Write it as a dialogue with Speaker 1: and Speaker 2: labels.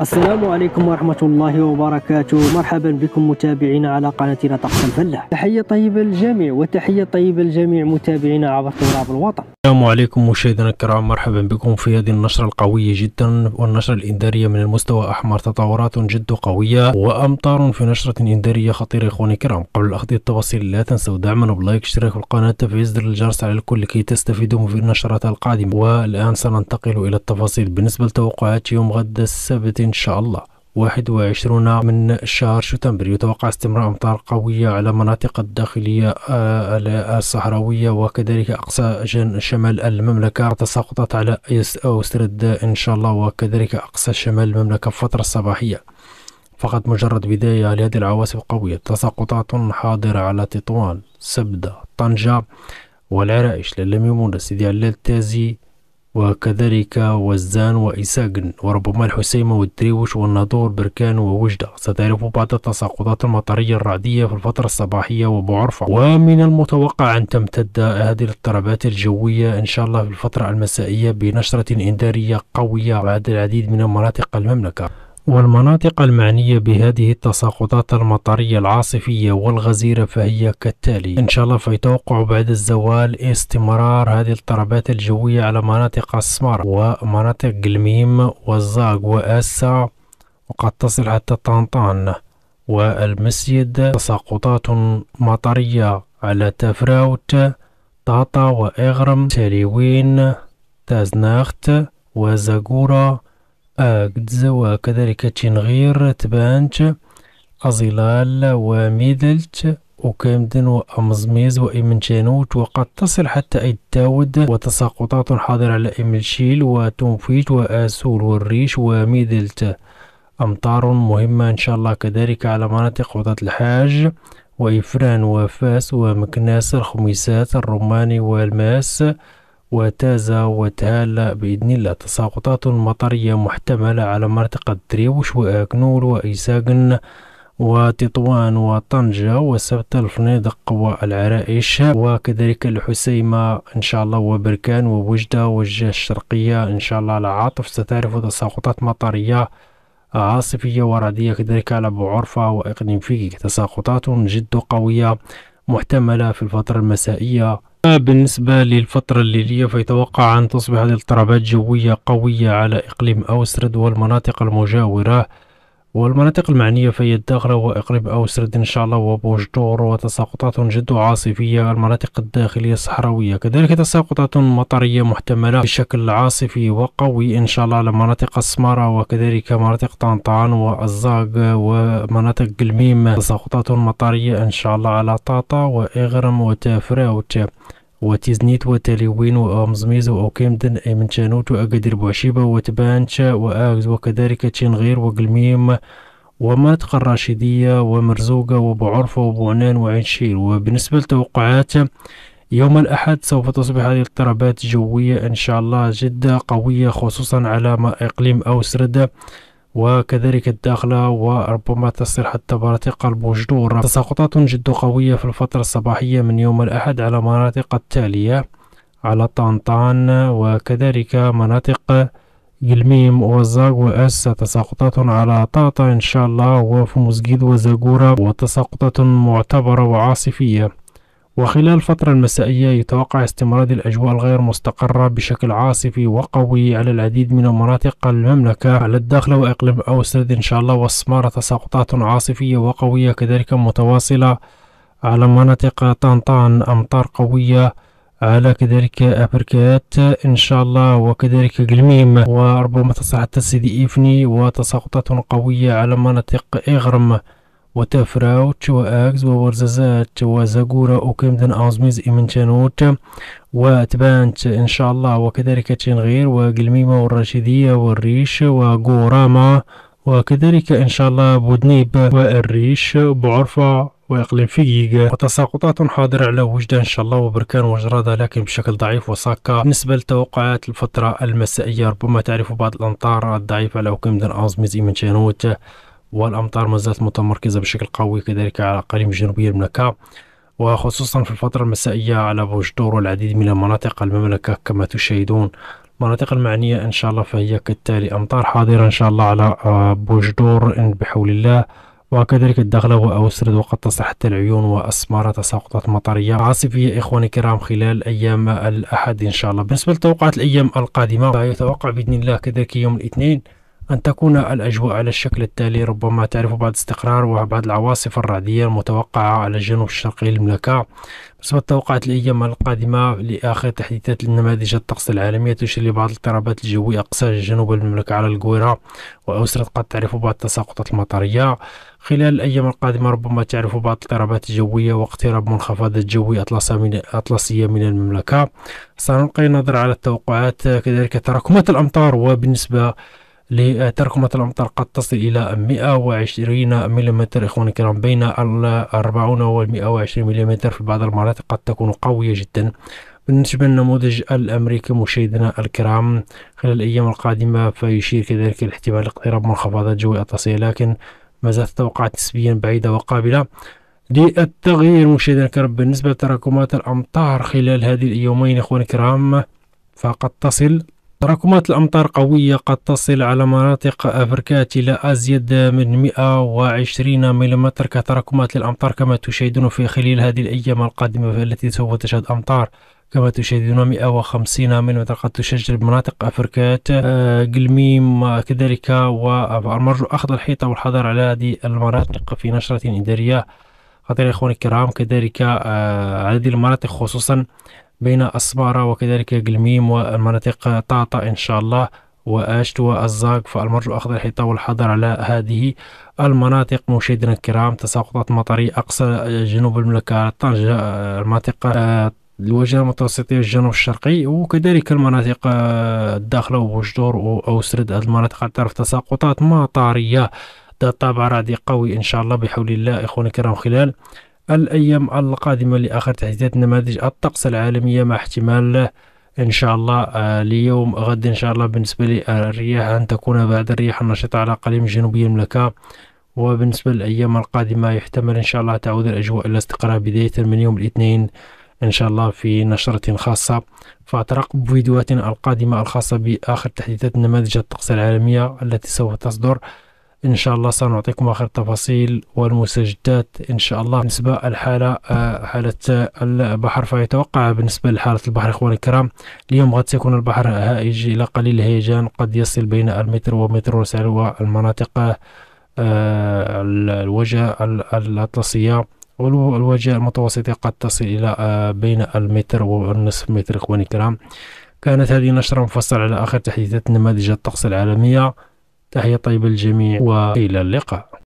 Speaker 1: السلام عليكم ورحمة الله وبركاته مرحبا بكم متابعينا على قناتنا طقس الفلاح تحية طيبة للجميع وتحية طيبة لجميع متابعينا عبر تراب الوطن السلام عليكم مشاهدينا الكرام مرحبا بكم في هذه النشرة القوية جدا والنشرة الإنذارية من المستوى أحمر تطورات جد قوية وأمطار في نشرة إنذارية خطيرة إخواني الكرام قبل أخذ التفاصيل لا تنسوا دعمنا بلايك اشتراك في القناة تفعيل زر الجرس على الكل لكي تستفيدوا من النشرات القادمة والآن سننتقل إلى التفاصيل بالنسبة لتوقعات يوم غد السبت إن شاء الله 21 من شهر شتنبر يتوقع استمرار أمطار قوية على مناطق الداخلية آه، الصحراوية وكذلك أقصى شمال المملكة تساقطت على أوسترد إن شاء الله وكذلك أقصى شمال المملكة في فترة الصباحية فقط مجرد بداية لهذه العواصف القوية تساقطات حاضرة على تطوان سبدة طنجة والعرائش للميمونة سيدي علال تازي وكذلك وزان وإساقن وربما الحسيمة والدريوش والناظور بركان ووجدة ستعرف بعض التساقطات المطرية الرعدية في الفترة الصباحية وبعرفة ومن المتوقع أن تمتد هذه الاضطرابات الجوية إن شاء الله في الفترة المسائية بنشرة إنذارية قوية على العديد من مناطق المملكة والمناطق المعنية بهذه التساقطات المطرية العاصفية والغزيرة فهي كالتالي إن شاء الله فيتوقع بعد الزوال استمرار هذه الضربات الجوية على مناطق السمر ومناطق قلميم والزاق وأسا وقد تصل حتى طنطان والمسجد تساقطات مطرية على تفراوت طاطا وإغرم تاليوين تازناخت وزاقورة آه قد كذلك تنغير تبانت أزلال وميدلت وكامدن وأمزميز وإمنشانوت وقد تصل حتى أيد داود وتساقطات حاضرة على إملشيل وتنفيت وآسول والريش وميدلت أمطار مهمة إن شاء الله كذلك على مناطق وطة الحاج وإفران وفاس ومكناس الخميسات الرماني والماس وتازا وتهال بإذن الله تساقطات مطرية محتملة على مرتقة دريوش وأكنول وإيساقن وتطوان وطنجة وسبت الفنادق والعرائش وكذلك الحسيمة إن شاء الله وبركان ووجدة والجهة الشرقية إن شاء الله العاطف ستعرف تساقطات مطرية عاصفية ورعدية كذلك على أبو عرفة وإقليم فيك تساقطات جد قوية محتملة في الفترة المسائية أما بالنسبة للفترة الليلية فيتوقع أن تصبح الاضطرابات جوية قوية على إقليم أوسرد والمناطق المجاورة والمناطق المعنية فهي الداخلة وإقليم أوسرد إن شاء الله وبوجدور وتساقطات جد عاصفية المناطق الداخلية الصحراوية كذلك تساقطات مطرية محتملة بشكل عاصفي وقوي إن شاء الله على مناطق السمارة وكذلك مناطق طنطان والزاق ومناطق قلميم تساقطات مطرية إن شاء الله على طاطا وإغرم وتافرة وتاب وتيزنيت وتاليوين وأمزميز وأوكيمدن أي من تشانوت وأقدر بوعشيبة وتبانشا وآغز وكذلك تشينغير وقلميم ومات الراشدية ومرزوقة وبعرفة وبعنان وعنشير وبالنسبة لتوقعات يوم الأحد سوف تصبح هذه الاضطرابات الجوية إن شاء الله جدا قوية خصوصا على ما إقليم أوسردة وكذلك الداخلة وربما تصل حتى مناطق البوجدور تساقطات جد قوية في الفترة الصباحية من يوم الأحد على مناطق التالية على طنطان وكذلك مناطق جلميم وزاق وأس تساقطات على طاطا إن شاء الله وفي مسجد وزاقورة وتساقطات معتبرة وعاصفية وخلال الفترة المسائية يتوقع استمرار الأجواء الغير مستقرة بشكل عاصفي وقوي على العديد من مناطق المملكة على الداخل وإقليم أوسد إن شاء الله والسمارة تساقطات عاصفية وقوية كذلك متواصلة على مناطق طنطان أمطار قوية على كذلك أبركات إن شاء الله وكذلك قلميم وربما تصحى سيدي إفني وتساقطات قوية على مناطق إغرم اگز و و وورزازات وزاقورة وكمدن و إمنشانوت وتبانت إن شاء الله وكذلك تنغير و والرشيدية والريش وقوراما وكذلك إن شاء الله بودنيب والريش بعرفة وإقليم فيجيجا وتساقطات حاضرة على وجدة إن شاء الله وبركان وجرادة لكن بشكل ضعيف وساكا بالنسبة لتوقعات الفترة المسائية ربما تعرف بعض الأمطار الضعيفة لو أزمز أوزميز إمنشانوت والأمطار ما زالت متمركزة بشكل قوي كذلك على الأقاليم الجنوبية المملكة وخصوصا في الفترة المسائية على بوجدور والعديد من المناطق المملكة كما تشاهدون المناطق المعنية إن شاء الله فهي كالتالي أمطار حاضرة إن شاء الله على آه، بوجدور بحول الله وكذلك الدغلة وأوسرد وقد تصلح حتى العيون وأسمارة تساقطات مطرية عاصفية إخواني الكرام خلال أيام الأحد إن شاء الله بالنسبة لتوقعات الأيام القادمة يتوقع بإذن الله كذلك يوم الاثنين أن تكون الأجواء على الشكل التالي ربما تعرف بعض استقرار وبعض العواصف الرعدية المتوقعة على الجنوب الشرقي للمملكة بسبب توقعات الأيام القادمة لآخر تحديثات للنماذج الطقس العالمية تشير لبعض الاضطرابات الجوية أقصى جنوب المملكة على القويرة وأسرة قد تعرف بعض التساقطات المطرية خلال الأيام القادمة ربما تعرف بعض الاضطرابات الجوية واقتراب منخفضات جوية أطلسية من المملكة سنلقي نظرة على التوقعات كذلك تراكمات الأمطار وبالنسبة لتركمة الأمطار قد تصل إلى 120 ملم إخواني الكرام بين 40 و 120 ملم في بعض المناطق قد تكون قوية جدا بالنسبة للنموذج الأمريكي مشاهدينا الكرام خلال الأيام القادمة فيشير كذلك الاحتمال اقتراب منخفضات جوية أطلسية لكن ما زالت توقعات نسبيا بعيدة وقابلة للتغيير مشاهدينا الكرام بالنسبة لتراكمات الأمطار خلال هذه اليومين إخواني الكرام فقد تصل تراكمات الأمطار قوية قد تصل على مناطق أفريكات إلى أزيد من 120 ملم كتراكمات للأمطار كما تشاهدون في خلال هذه الأيام القادمة التي سوف تشهد أمطار كما تشاهدون 150 ملم قد تشجر بمناطق أفريكات آه، قلميم كذلك والمرجو أخذ الحيطة والحذر على هذه المناطق في نشرة إدارية خاطر إخواني الكرام كذلك آه، هذه المناطق خصوصا بين أسبارة وكذلك جلميم والمناطق طاطا إن شاء الله وأشت والزاق فالمرج الأخضر الحيطة والحضر على هذه المناطق مشاهدينا الكرام تساقطات مطرية أقصى جنوب المملكة طنجة آه، المناطق آه، الوجهة المتوسطية الجنوب الشرقي وكذلك المناطق آه، الداخلة وبوجدور وأوسرد هذه المناطق تعرف تساقطات مطرية ذات طابع رعدي قوي إن شاء الله بحول الله إخواني الكرام خلال الأيام القادمة لآخر تحديثات نماذج الطقس العالمية مع احتمال ان شاء الله اليوم آه، غد ان شاء الله بالنسبه للرياح ان تكون بعد الرياح النشطه على اقاليم جنوبي المملكه وبالنسبه للايام القادمه يحتمل ان شاء الله تعود الاجواء الى استقرار بدايه من يوم الاثنين ان شاء الله في نشره خاصه فترقب فيديوهاتنا القادمه الخاصه باخر تحديثات نماذج الطقس العالميه التي سوف تصدر إن شاء الله سنعطيكم آخر التفاصيل والمسجدات إن شاء الله بالنسبة الحالة آه، حالة البحر فيتوقع بالنسبة لحالة البحر إخواني الكرام اليوم غد سيكون البحر هائج إلى قليل الهيجان قد يصل بين المتر ومتر ونص والمناطق آه، الوجه الأطلسية والوجه المتوسطة قد تصل إلى آه، بين المتر ونصف متر إخواني الكرام كانت هذه نشرة مفصلة على آخر تحديثات نماذج الطقس العالمية تحية طيبة للجميع وإلى اللقاء